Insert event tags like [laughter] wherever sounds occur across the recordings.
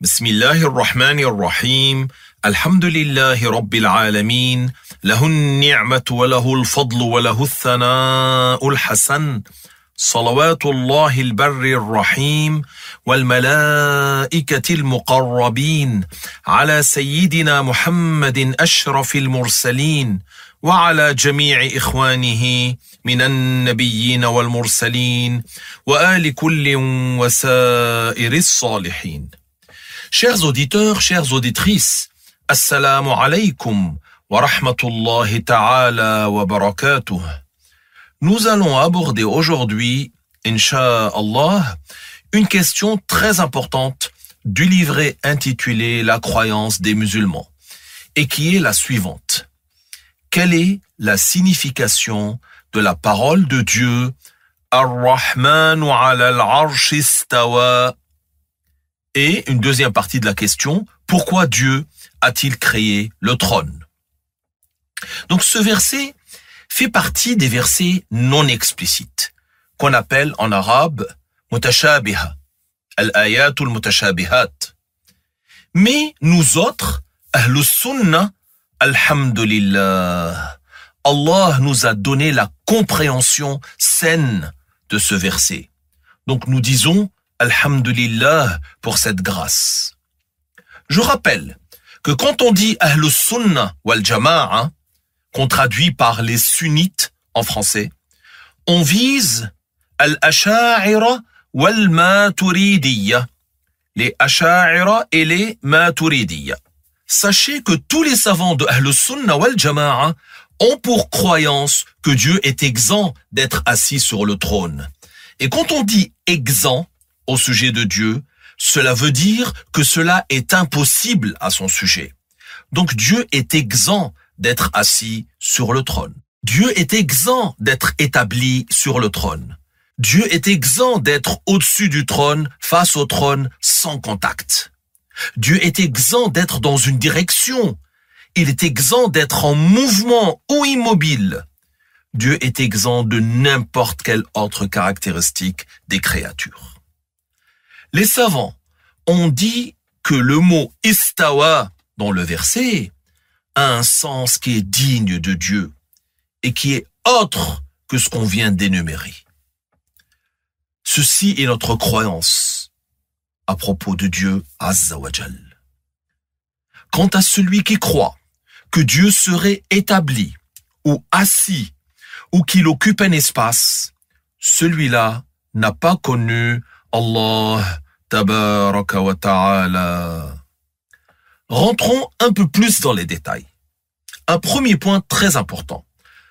بسم الله الرحمن الرحيم الحمد لله رب العالمين له النعمة وله الفضل وله الثناء الحسن صلوات الله البر الرحيم والملائكة المقربين على سيدنا محمد أشرف المرسلين وعلى جميع إخوانه من النبيين والمرسلين وآل كل وسائر الصالحين Chers auditeurs, chères auditrices, Assalamu alaikum wa rahmatullahi ta'ala wa barakatuh. Nous allons aborder aujourd'hui, incha'Allah, une question très importante du livret intitulé La croyance des musulmans et qui est la suivante quelle est la signification de la parole de Dieu Ar-Rahman ala al-arsh Et une deuxième partie de la question, pourquoi Dieu a-t-il créé le trône Donc ce verset fait partie des versets non explicites qu'on appelle en arabe mutashabiha, al-ayatul mutashabihat. Mais nous autres, ahlus sunnah, Alhamdulillah, Allah nous a donné la compréhension saine de ce verset. Donc nous disons Alhamdulillah pour cette grâce. Je rappelle que quand on dit al Sunnah wal Jama'a, qu'on traduit par les sunnites en français, on vise Al-Asha'ira wal Maturidiyya, les Asha'ira et les Maturidiyya. Sachez que tous les savants de Ahl-Sunnah wal Jama'a ont pour croyance que Dieu est exempt d'être assis sur le trône. Et quand on dit exempt au sujet de Dieu, cela veut dire que cela est impossible à son sujet. Donc Dieu est exempt d'être assis sur le trône. Dieu est exempt d'être établi sur le trône. Dieu est exempt d'être au-dessus du trône, face au trône, sans contact. Dieu est exempt d'être dans une direction. Il est exempt d'être en mouvement ou immobile. Dieu est exempt de n'importe quelle autre caractéristique des créatures. Les savants ont dit que le mot istawa dans le verset a un sens qui est digne de Dieu et qui est autre que ce qu'on vient d'énumérer. Ceci est notre croyance à propos de Dieu Azzawajal. Quant à celui qui croit que Dieu serait établi ou assis ou qu'il occupe un espace, celui-là n'a pas connu Allah tabaraka wa ta'ala. Rentrons un peu plus dans les détails. Un premier point très important.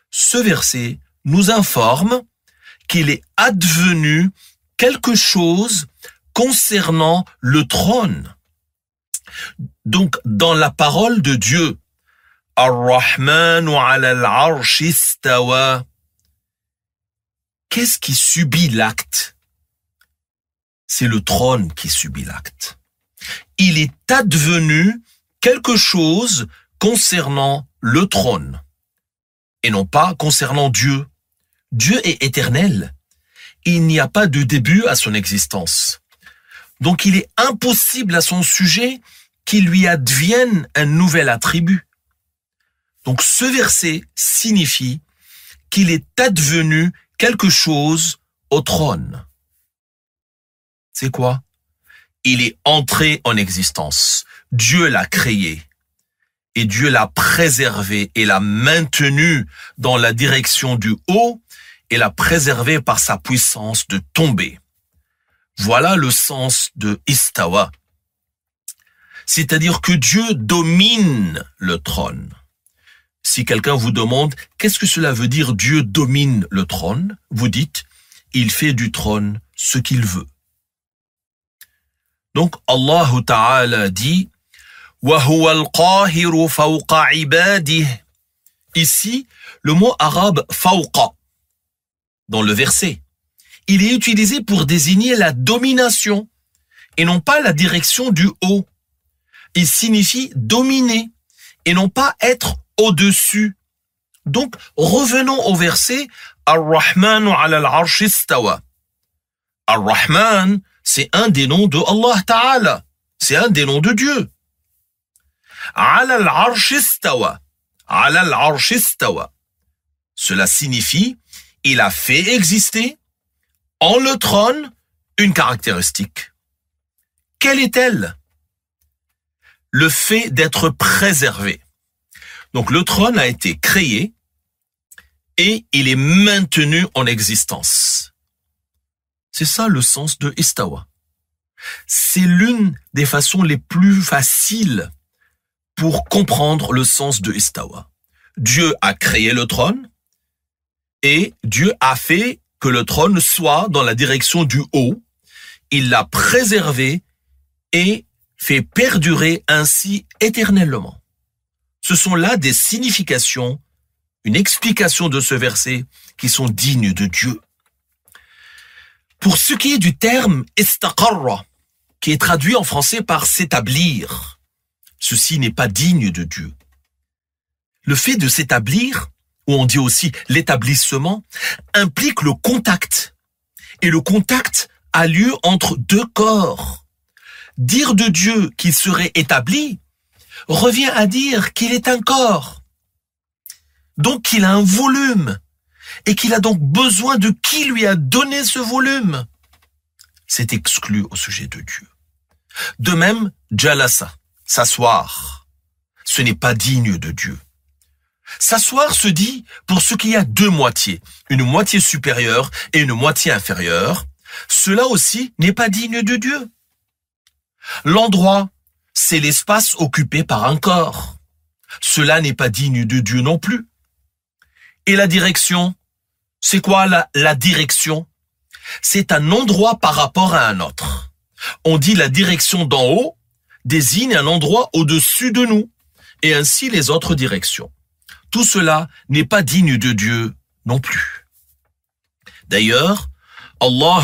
Ce verset nous informe qu'il est advenu quelque chose concernant le trône. Donc, dans la parole de Dieu, Ar-Rahman al Qu'est-ce qui subit l'acte C'est le trône qui subit l'acte. Il est advenu quelque chose concernant le trône et non pas concernant Dieu. Dieu est éternel. Il n'y a pas de début à son existence. Donc il est impossible à son sujet qu'il lui advienne un nouvel attribut. Donc ce verset signifie qu'il est advenu quelque chose au trône. C'est quoi Il est entré en existence. Dieu l'a créé. Et Dieu l'a préservé et l'a maintenu dans la direction du haut et l'a préservé par sa puissance de tomber. Voilà le sens de Istawa. C'est-à-dire que Dieu domine le trône. Si quelqu'un vous demande qu'est-ce que cela veut dire Dieu domine le trône, vous dites il fait du trône ce qu'il veut. Donc Allah Ta'ala dit Ici, le mot arabe fawqa dans le verset il est utilisé pour désigner la domination et non pas la direction du haut. Il signifie dominer et non pas être au-dessus. Donc, revenons au verset Ar-Rahman al arshistawa Ar-Rahman, c'est un des noms de Allah Ta'ala. C'est un des noms de Dieu. al arshistawa al arshistawa Cela signifie il a fait exister en le trône une caractéristique. Quelle est-elle Le fait d'être préservé. Donc le trône a été créé et il est maintenu en existence. C'est ça le sens de estawa ». C'est l'une des façons les plus faciles pour comprendre le sens de estawa ». Dieu a créé le trône et Dieu a fait que le trône soit dans la direction du haut. Il l'a préservé et fait perdurer ainsi éternellement. Ce sont là des significations, une explication de ce verset qui sont dignes de Dieu. Pour ce qui est du terme istaqarra, qui est traduit en français par s'établir, ceci n'est pas digne de Dieu. Le fait de s'établir on dit aussi l'établissement, implique le contact. Et le contact a lieu entre deux corps. Dire de Dieu qu'il serait établi revient à dire qu'il est un corps. Donc qu'il a un volume et qu'il a donc besoin de qui lui a donné ce volume. C'est exclu au sujet de Dieu. De même, Jalassa, s'asseoir, ce n'est pas digne de Dieu. S'asseoir se dit pour ce qu'il y a deux moitiés, une moitié supérieure et une moitié inférieure, cela aussi n'est pas digne de Dieu. L'endroit, c'est l'espace occupé par un corps. Cela n'est pas digne de Dieu non plus. Et la direction, c'est quoi la, la direction C'est un endroit par rapport à un autre. On dit la direction d'en haut désigne un endroit au-dessus de nous, et ainsi les autres directions tout cela n'est pas digne de Dieu non plus. D'ailleurs, Allah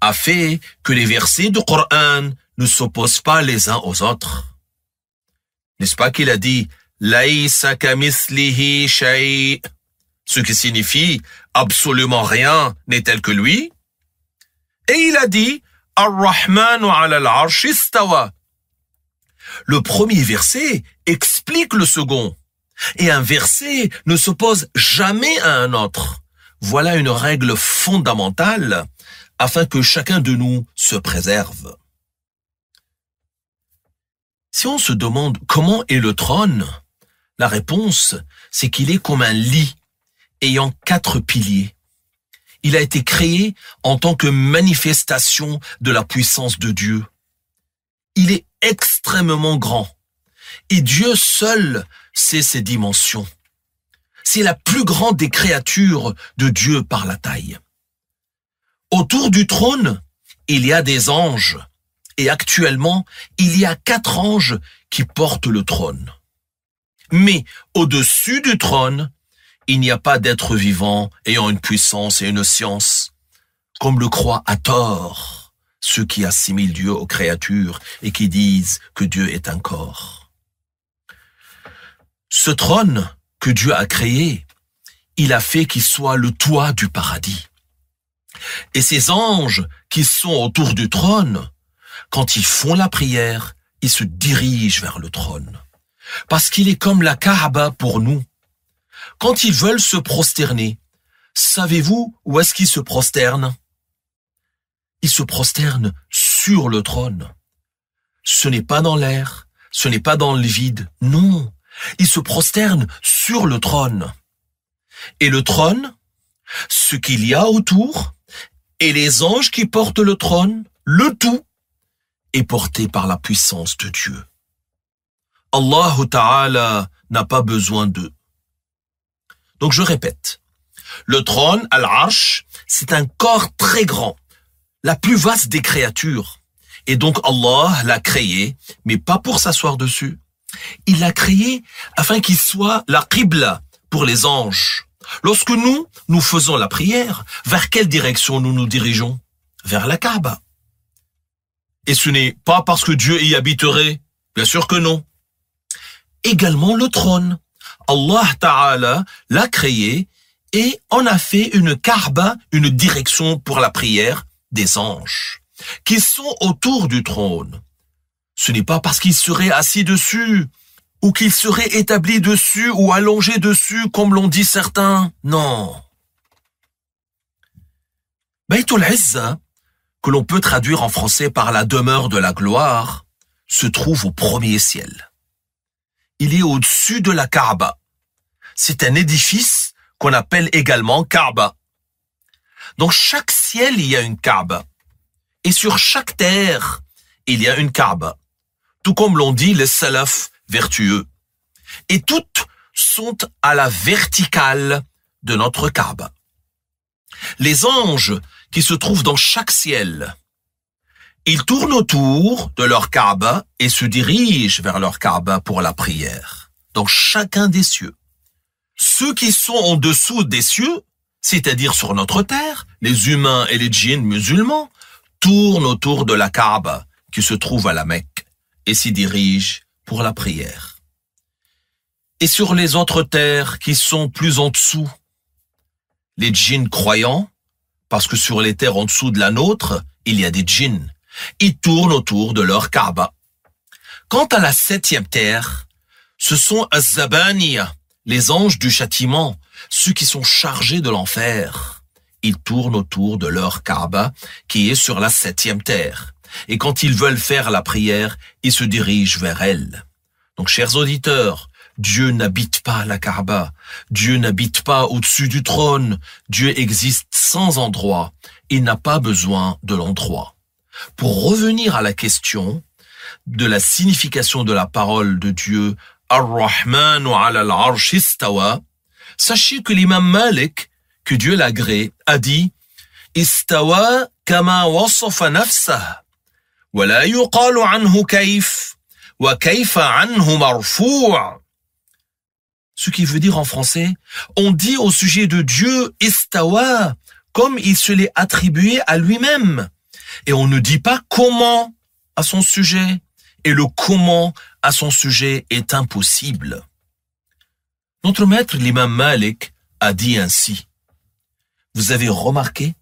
a fait que les versets du Coran ne s'opposent pas les uns aux autres. N'est-ce pas qu'il a dit Laïsa shay ce qui signifie absolument rien n'est tel que lui. Et il a dit ala al le premier verset explique le second. Et un verset ne s'oppose jamais à un autre. Voilà une règle fondamentale afin que chacun de nous se préserve. Si on se demande comment est le trône, la réponse, c'est qu'il est comme un lit ayant quatre piliers. Il a été créé en tant que manifestation de la puissance de Dieu. Il est extrêmement grand. Et Dieu seul sait ses dimensions. C'est la plus grande des créatures de Dieu par la taille. Autour du trône, il y a des anges. Et actuellement, il y a quatre anges qui portent le trône. Mais au-dessus du trône, il n'y a pas d'être vivant ayant une puissance et une science, comme le croit à tort ceux qui assimilent Dieu aux créatures et qui disent que Dieu est un corps. Ce trône que Dieu a créé, il a fait qu'il soit le toit du paradis. Et ces anges qui sont autour du trône, quand ils font la prière, ils se dirigent vers le trône. Parce qu'il est comme la Kaaba pour nous. Quand ils veulent se prosterner, savez-vous où est-ce qu'ils se prosternent se prosterne sur le trône. Ce n'est pas dans l'air, ce n'est pas dans le vide, non, il se prosterne sur le trône. Et le trône, ce qu'il y a autour, et les anges qui portent le trône, le tout, est porté par la puissance de Dieu. Allah Ta'ala n'a pas besoin d'eux. Donc je répète, le trône, Al-Arsh, c'est un corps très grand la plus vaste des créatures. Et donc Allah l'a créé, mais pas pour s'asseoir dessus. Il l'a créé afin qu'il soit la qibla pour les anges. Lorsque nous, nous faisons la prière, vers quelle direction nous nous dirigeons Vers la Kaaba. Et ce n'est pas parce que Dieu y habiterait, bien sûr que non. Également le trône. Allah Ta'ala l'a créé et en a fait une Kaaba, une direction pour la prière, des anges qui sont autour du trône. Ce n'est pas parce qu'ils seraient assis dessus ou qu'ils seraient établis dessus ou allongés dessus comme l'ont dit certains. Non. Baytul que l'on peut traduire en français par la demeure de la gloire, se trouve au premier ciel. Il est au-dessus de la Kaaba. C'est un édifice qu'on appelle également Kaaba. Dans chaque ciel, il y a une Kaaba. Et sur chaque terre, il y a une Kaaba. Tout comme l'ont dit les salaf vertueux. Et toutes sont à la verticale de notre Kaaba. Les anges qui se trouvent dans chaque ciel, ils tournent autour de leur Kaaba et se dirigent vers leur Kaaba pour la prière, dans chacun des cieux. Ceux qui sont en dessous des cieux c'est-à-dire sur notre terre, les humains et les djinns musulmans tournent autour de la Kaaba qui se trouve à la Mecque et s'y dirigent pour la prière. Et sur les autres terres qui sont plus en dessous, les djinns croyants, parce que sur les terres en dessous de la nôtre, il y a des djinns, ils tournent autour de leur Kaaba. Quant à la septième terre, ce sont Azabaniya, les anges du châtiment, ceux qui sont chargés de l'enfer. Ils tournent autour de leur Kaaba, qui est sur la septième terre. Et quand ils veulent faire la prière, ils se dirigent vers elle. Donc, chers auditeurs, Dieu n'habite pas la Kaaba. Dieu n'habite pas au-dessus du trône. Dieu existe sans endroit et n'a pas besoin de l'endroit. Pour revenir à la question de la signification de la parole de Dieu, Ar-Rahman ala al Sachez que l'imam Malik, que Dieu l'agrée, a dit Istawa kama wasofa nafsah, wa anhu kaif, wa kaifa anhu marfou'. Ce qui veut dire en français, on dit au sujet de Dieu Istawa comme il se l'est attribué à lui-même. Et on ne dit pas comment à son sujet. Et le comment à son sujet est impossible. Notre maître l'imam Malik a dit ainsi. Vous avez remarqué,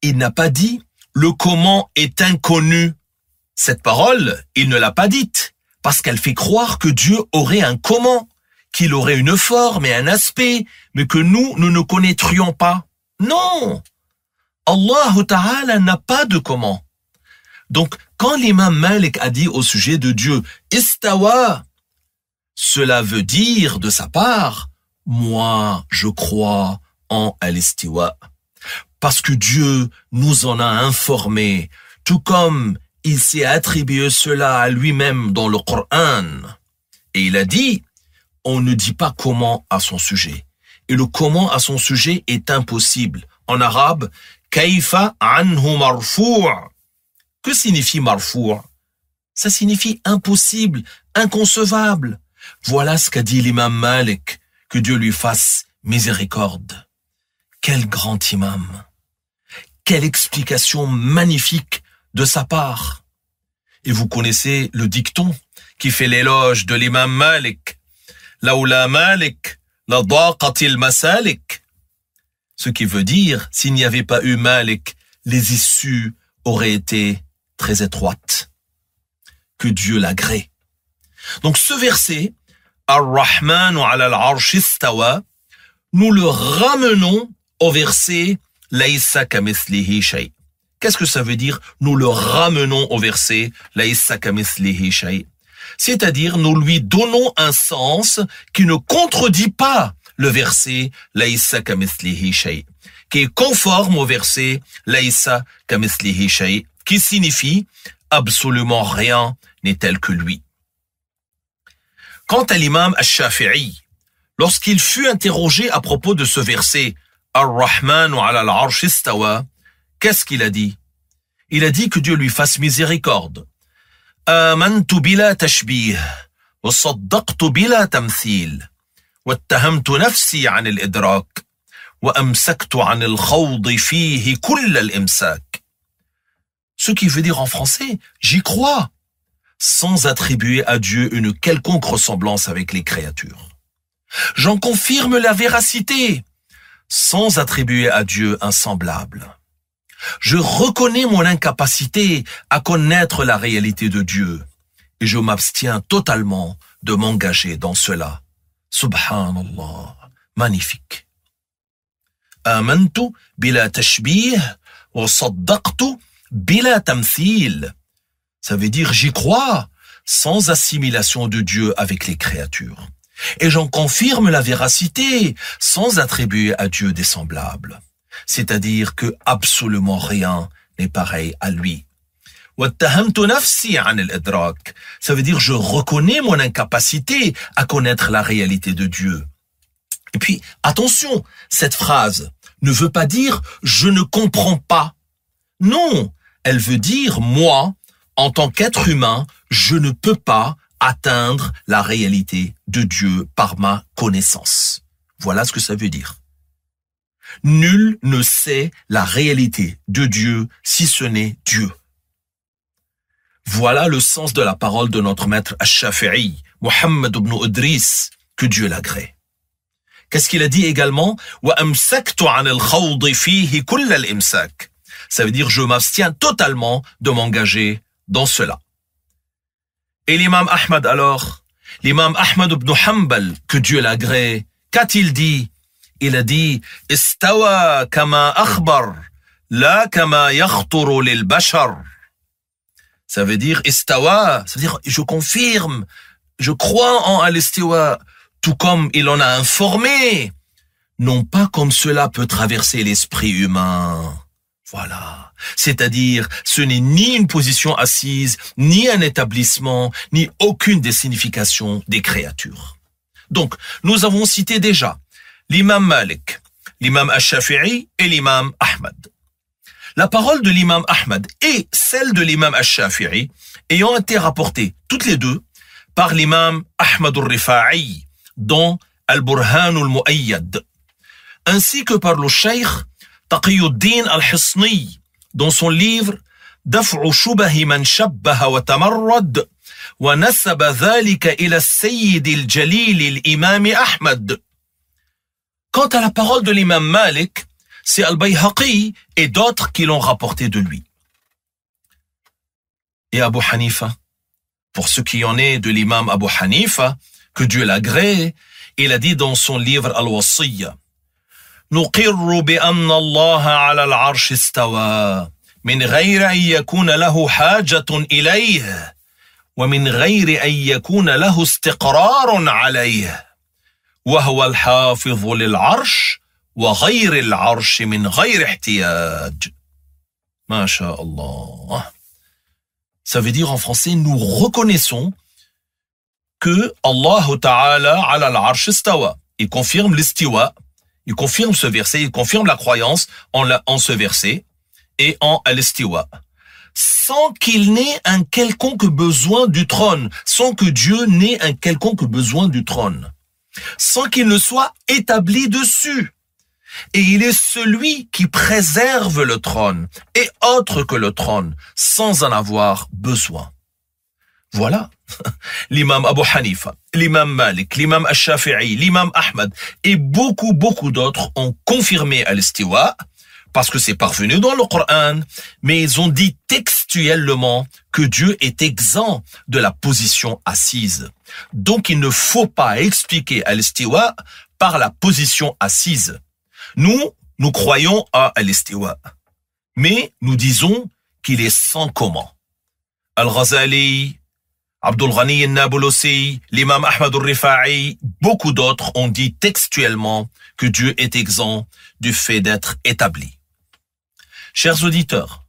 il n'a pas dit le comment est inconnu. Cette parole, il ne l'a pas dite, parce qu'elle fait croire que Dieu aurait un comment, qu'il aurait une forme et un aspect, mais que nous, nous ne connaîtrions pas. Non Allah Ta'ala n'a pas de comment. Donc, quand l'imam Malik a dit au sujet de Dieu, Istawa, cela veut dire de sa part, moi je crois en al parce que Dieu nous en a informé, tout comme il s'est attribué cela à lui-même dans le Coran. Et il a dit, on ne dit pas comment à son sujet. Et le comment à son sujet est impossible. En arabe, kaifa anhu marfu' » Que signifie Marfour? Ça signifie impossible, inconcevable. Voilà ce qu'a dit l'imam Malik, que Dieu lui fasse miséricorde. Quel grand imam Quelle explication magnifique de sa part Et vous connaissez le dicton qui fait l'éloge de l'imam Malik. Laoula Malik, la il masalik. Ce qui veut dire, s'il n'y avait pas eu Malik, les issues auraient été très étroites. Que Dieu l'agrée. Donc ce verset, Ar-Rahman ala al kamislihi shay » Qu'est-ce que ça veut dire « nous le ramenons au verset Laïssa kamislihi shay. Qu'est-ce que ça veut dire Nous le ramenons au verset Laïssa kamislihi shay. C'est-à-dire, nous lui donnons un sens qui ne contredit pas le verset Laïssa kamislihi shay, qui est conforme au verset Laïssa kamislihi shay, qui signifie absolument rien n'est tel que lui. Quant à l'imam Al-Shafi'i, lorsqu'il fut interrogé à propos de ce verset Ar-Rahman ala al-Arsh istawa, qu'est-ce qu'il a dit Il a dit que Dieu lui fasse miséricorde. Amantu bila tashbih wa saddaqtu bila tamthil wa attahamtu nafsi 'an al-idrak wa amsaktu 'an al-khawd fihi kull al-imsak. Ce qui veut dire en français j'y crois, sans attribuer à Dieu une quelconque ressemblance avec les créatures. J'en confirme la véracité, sans attribuer à Dieu un semblable. Je reconnais mon incapacité à connaître la réalité de Dieu, et je m'abstiens totalement de m'engager dans cela. Subhanallah, magnifique. Amantu bila tashbih wa saddaqtu bila tamthil. Ça veut dire j'y crois, sans assimilation de Dieu avec les créatures. Et j'en confirme la véracité, sans attribuer à Dieu des semblables. C'est-à-dire que absolument rien n'est pareil à lui. Ça veut dire je reconnais mon incapacité à connaître la réalité de Dieu. Et puis, attention, cette phrase ne veut pas dire je ne comprends pas. Non, elle veut dire moi, en tant qu'être humain, je ne peux pas atteindre la réalité de Dieu par ma connaissance. Voilà ce que ça veut dire. Nul ne sait la réalité de Dieu si ce n'est Dieu. Voilà le sens de la parole de notre maître Ash-Shafi'i, Muhammad ibn Idris, que Dieu l'agrée. Qu'est-ce qu'il a dit également Ça veut dire je m'abstiens totalement de m'engager dans cela. Et l'imam Ahmad alors, l'imam Ahmad ibn Hanbal, que Dieu l'agrée, qu'a-t-il dit Il a dit « Istawa kama akhbar, la kama yakhturu lil bashar » ça veut dire istawa, ça veut dire je confirme, je crois en al-istawa, tout comme il en a informé, non pas comme cela peut traverser l'esprit humain. Voilà. C'est-à-dire, ce n'est ni une position assise, ni un établissement, ni aucune des significations des créatures. Donc, nous avons cité déjà l'imam Malik, l'imam Ash-Shafi'i et l'imam Ahmad. La parole de l'imam Ahmad et celle de l'imam Ash-Shafi'i ayant été rapportées toutes les deux par l'imam Ahmad al-Rifa'i dans Al-Burhan al-Mu'ayyad, ainsi que par le cheikh Taqiyuddin al-Hisni, dans son livre wa شبه من شبه وتمرد ونسب ذلك al السيد الجليل imam Ahmad. » Quant à la parole de l'imam Malik, c'est Al-Bayhaqi et d'autres qui l'ont rapporté de lui. Et Abu Hanifa, pour ce qui en est de l'imam Abu Hanifa, que Dieu l'agrée, il a dit dans son livre Al-Wasiyya, نقر بان الله على العرش استوى من غير ان يكون له حاجه اليه ومن غير ان يكون له استقرار عليه وهو الحافظ للعرش وغير العرش من غير احتياج ما شاء الله Ça veut dire en français, nous reconnaissons que Allah Ta'ala ala al-arsh istawa. Il confirme l'istiwa Il confirme ce verset, il confirme la croyance en, ce verset et en al Sans qu'il n'ait un quelconque besoin du trône, sans que Dieu n'ait un quelconque besoin du trône, sans qu'il ne soit établi dessus. Et il est celui qui préserve le trône, et autre que le trône, sans en avoir besoin. Voilà. [laughs] L'imam Abu Hanifa, l'imam Malik, l'imam Ash-Shafi'i, l'imam Ahmad et beaucoup, beaucoup d'autres ont confirmé Al-Istiwa parce que c'est parvenu dans le Coran, mais ils ont dit textuellement que Dieu est exempt de la position assise. Donc il ne faut pas expliquer Al-Istiwa par la position assise. Nous, nous croyons à Al-Istiwa, mais nous disons qu'il est sans comment. Al-Ghazali, Abdul Ghani Nabolossi, l'imam Ahmad al-Rifa'i, beaucoup d'autres ont dit textuellement que Dieu est exempt du fait d'être établi. Chers auditeurs,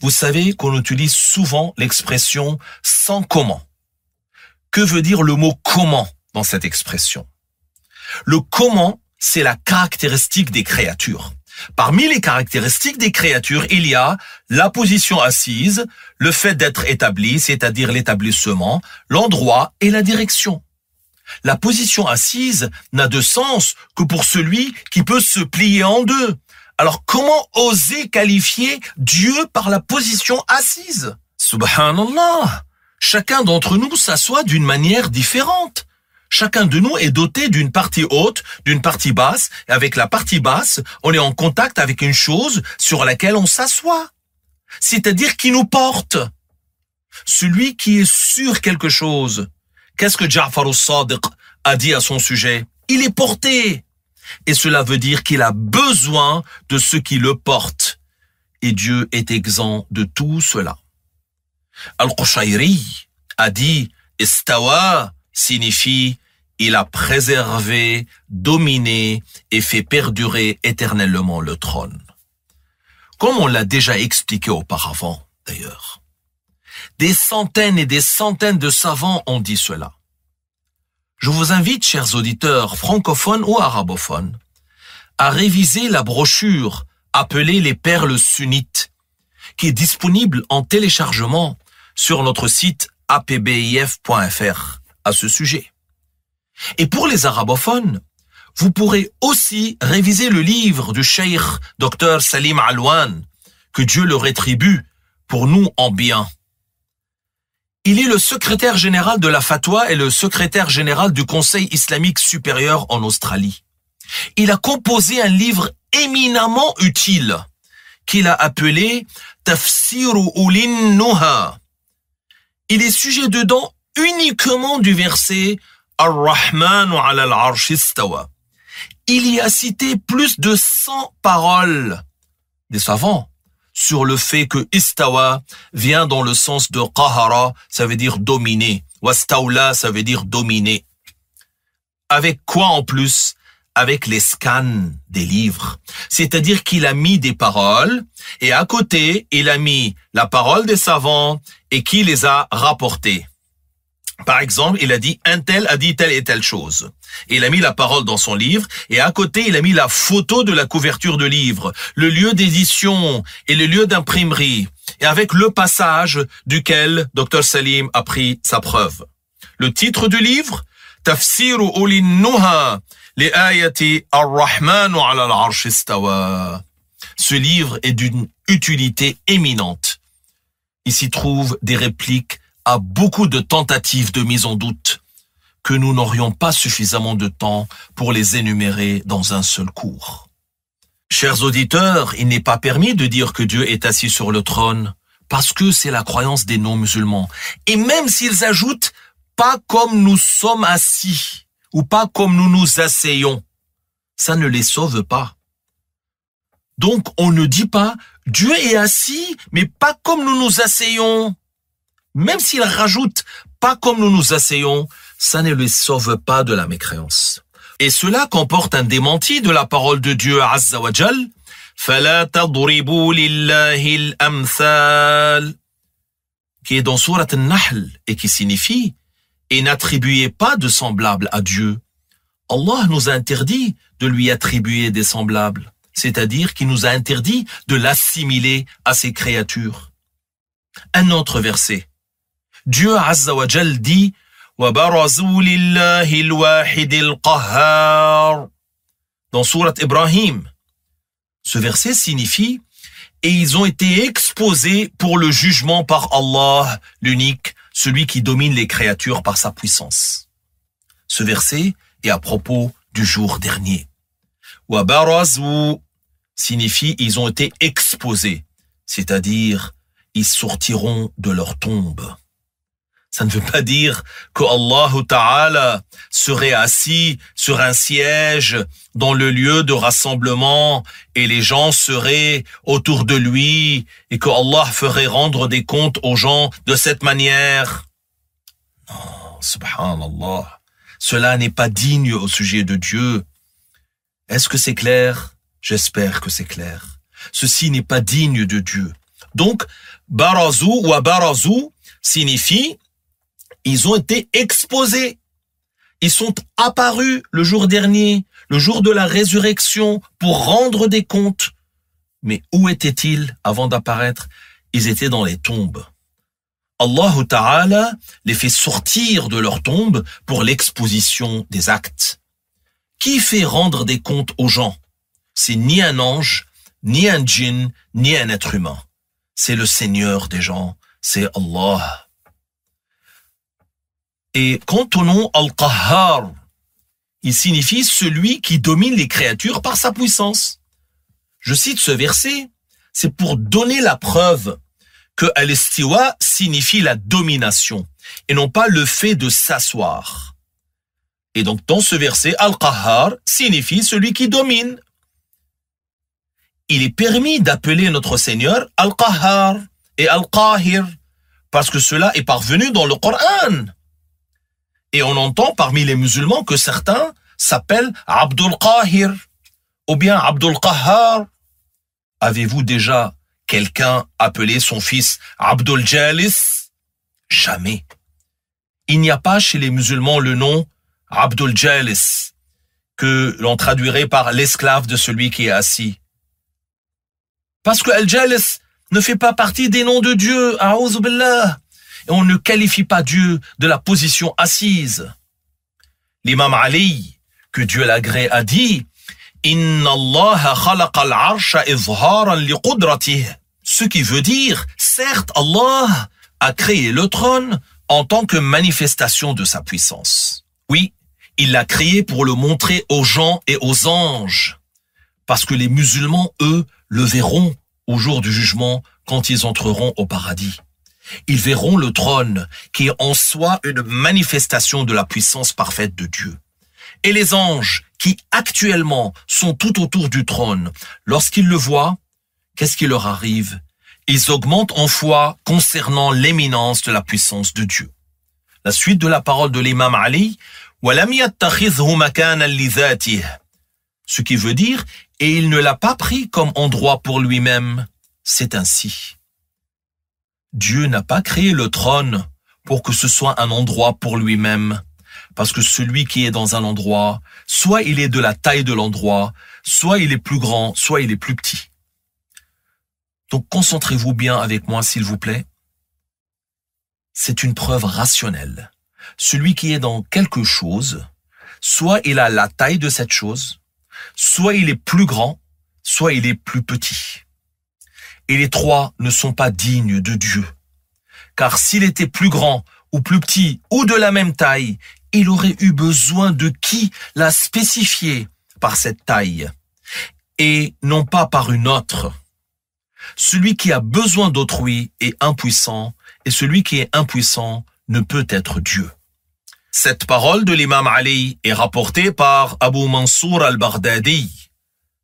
vous savez qu'on utilise souvent l'expression sans comment. Que veut dire le mot comment dans cette expression Le comment, c'est la caractéristique des créatures. Parmi les caractéristiques des créatures, il y a la position assise, le fait d'être établi, c'est-à-dire l'établissement, l'endroit et la direction. La position assise n'a de sens que pour celui qui peut se plier en deux. Alors comment oser qualifier Dieu par la position assise Subhanallah Chacun d'entre nous s'assoit d'une manière différente. Chacun de nous est doté d'une partie haute, d'une partie basse, et avec la partie basse, on est en contact avec une chose sur laquelle on s'assoit, c'est-à-dire qui nous porte. Celui qui est sur quelque chose. Qu'est-ce que Ja'far al-Sadiq a dit à son sujet Il est porté. Et cela veut dire qu'il a besoin de ce qui le porte. Et Dieu est exempt de tout cela. Al-Qushayri a dit « Estawa » signifie il a préservé, dominé et fait perdurer éternellement le trône. Comme on l'a déjà expliqué auparavant, d'ailleurs. Des centaines et des centaines de savants ont dit cela. Je vous invite, chers auditeurs francophones ou arabophones, à réviser la brochure appelée Les Perles sunnites, qui est disponible en téléchargement sur notre site apbif.fr à ce sujet. Et pour les arabophones, vous pourrez aussi réviser le livre du cheikh Dr Salim Alwan que Dieu le rétribue pour nous en bien. Il est le secrétaire général de la fatwa et le secrétaire général du Conseil islamique supérieur en Australie. Il a composé un livre éminemment utile qu'il a appelé Tafsir ulin Nuha. Il est sujet dedans uniquement du verset rahman Il y a cité plus de 100 paroles des savants sur le fait que istawa vient dans le sens de qahara, ça veut dire dominer. Wastaula, ça veut dire dominer. Avec quoi en plus Avec les scans des livres. C'est-à-dire qu'il a mis des paroles et à côté, il a mis la parole des savants et qui les a rapportées. Par exemple, il a dit un tel a dit telle et telle chose. il a mis la parole dans son livre et à côté, il a mis la photo de la couverture de livre, le lieu d'édition et le lieu d'imprimerie et avec le passage duquel Dr Salim a pris sa preuve. Le titre du livre Tafsir Nuha li ayati Ar-Rahman 'ala al-'arsh Ce livre est d'une utilité éminente. Il s'y trouve des répliques à beaucoup de tentatives de mise en doute que nous n'aurions pas suffisamment de temps pour les énumérer dans un seul cours. Chers auditeurs, il n'est pas permis de dire que Dieu est assis sur le trône, parce que c'est la croyance des non-musulmans. Et même s'ils ajoutent pas comme nous sommes assis, ou pas comme nous nous asseyons, ça ne les sauve pas. Donc on ne dit pas Dieu est assis, mais pas comme nous nous asseyons. Même s'il rajoute pas comme nous nous asseyons, ça ne lui sauve pas de la mécréance. Et cela comporte un démenti de la parole de Dieu Azza wa Jal. qui est dans Surat al nahl et qui signifie et n'attribuez pas de semblables à Dieu. Allah nous a interdit de lui attribuer des semblables, c'est-à-dire qu'il nous a interdit de l'assimiler à ses créatures. Un autre verset Dieu Azza wa dit dans Surat Ibrahim. Ce verset signifie et ils ont été exposés pour le jugement par Allah, l'unique, celui qui domine les créatures par sa puissance. Ce verset est à propos du jour dernier. Wabarazu signifie ils ont été exposés, c'est-à-dire ils sortiront de leur tombe ça ne veut pas dire que Allah Ta'ala serait assis sur un siège dans le lieu de rassemblement et les gens seraient autour de lui et que Allah ferait rendre des comptes aux gens de cette manière. Non, subhanallah. Cela n'est pas digne au sujet de Dieu. Est-ce que c'est clair? J'espère que c'est clair. Ceci n'est pas digne de Dieu. Donc, barazou ou Abarazou signifie ils ont été exposés. Ils sont apparus le jour dernier, le jour de la résurrection, pour rendre des comptes. Mais où étaient-ils avant d'apparaître Ils étaient dans les tombes. Allah Ta'ala les fait sortir de leur tombe pour l'exposition des actes. Qui fait rendre des comptes aux gens C'est ni un ange, ni un djinn, ni un être humain. C'est le Seigneur des gens, c'est Allah. Et quant au nom Al-Qahhar, il signifie celui qui domine les créatures par sa puissance. Je cite ce verset, c'est pour donner la preuve que Al-Istiwa signifie la domination et non pas le fait de s'asseoir. Et donc dans ce verset, Al-Qahhar signifie celui qui domine. Il est permis d'appeler notre Seigneur Al-Qahhar et Al-Qahir parce que cela est parvenu dans le Coran. Et on entend parmi les musulmans que certains s'appellent Abdul Qahir ou bien Abdul Qahar. Avez-vous déjà quelqu'un appelé son fils Abdul Jalis Jamais. Il n'y a pas chez les musulmans le nom Abdul Jalis que l'on traduirait par l'esclave de celui qui est assis. Parce que Al-Jalis ne fait pas partie des noms de Dieu, à. Et on ne qualifie pas Dieu de la position assise. L'imam Ali, que Dieu l'agrée, a dit, Ce qui veut dire, certes, Allah a créé le trône en tant que manifestation de sa puissance. Oui, il l'a créé pour le montrer aux gens et aux anges. Parce que les musulmans, eux, le verront au jour du jugement quand ils entreront au paradis ils verront le trône qui est en soi une manifestation de la puissance parfaite de Dieu. Et les anges qui actuellement sont tout autour du trône, lorsqu'ils le voient, qu'est-ce qui leur arrive Ils augmentent en foi concernant l'éminence de la puissance de Dieu. La suite de la parole de l'imam Ali, ce qui veut dire, et il ne l'a pas pris comme endroit pour lui-même. C'est ainsi. Dieu n'a pas créé le trône pour que ce soit un endroit pour lui-même. Parce que celui qui est dans un endroit, soit il est de la taille de l'endroit, soit il est plus grand, soit il est plus petit. Donc concentrez-vous bien avec moi, s'il vous plaît. C'est une preuve rationnelle. Celui qui est dans quelque chose, soit il a la taille de cette chose, soit il est plus grand, soit il est plus petit et les trois ne sont pas dignes de Dieu. Car s'il était plus grand ou plus petit ou de la même taille, il aurait eu besoin de qui l'a spécifié par cette taille et non pas par une autre. Celui qui a besoin d'autrui est impuissant et celui qui est impuissant ne peut être Dieu. Cette parole de l'imam Ali est rapportée par Abu Mansour al-Baghdadi,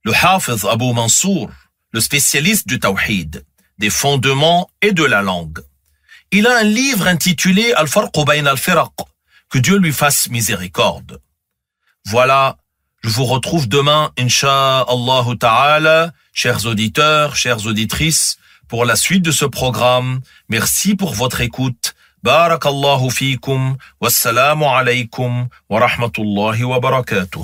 le Hafiz Abu Mansour, le spécialiste du tawhid, des fondements et de la langue. Il a un livre intitulé Al-Farq al-Firaq, que Dieu lui fasse miséricorde. Voilà, je vous retrouve demain, inshallah, ta'ala, chers auditeurs, chères auditrices, pour la suite de ce programme. Merci pour votre écoute. Barakallahu fikum, wassalamu alaykum wa rahmatullahi wa barakatuh.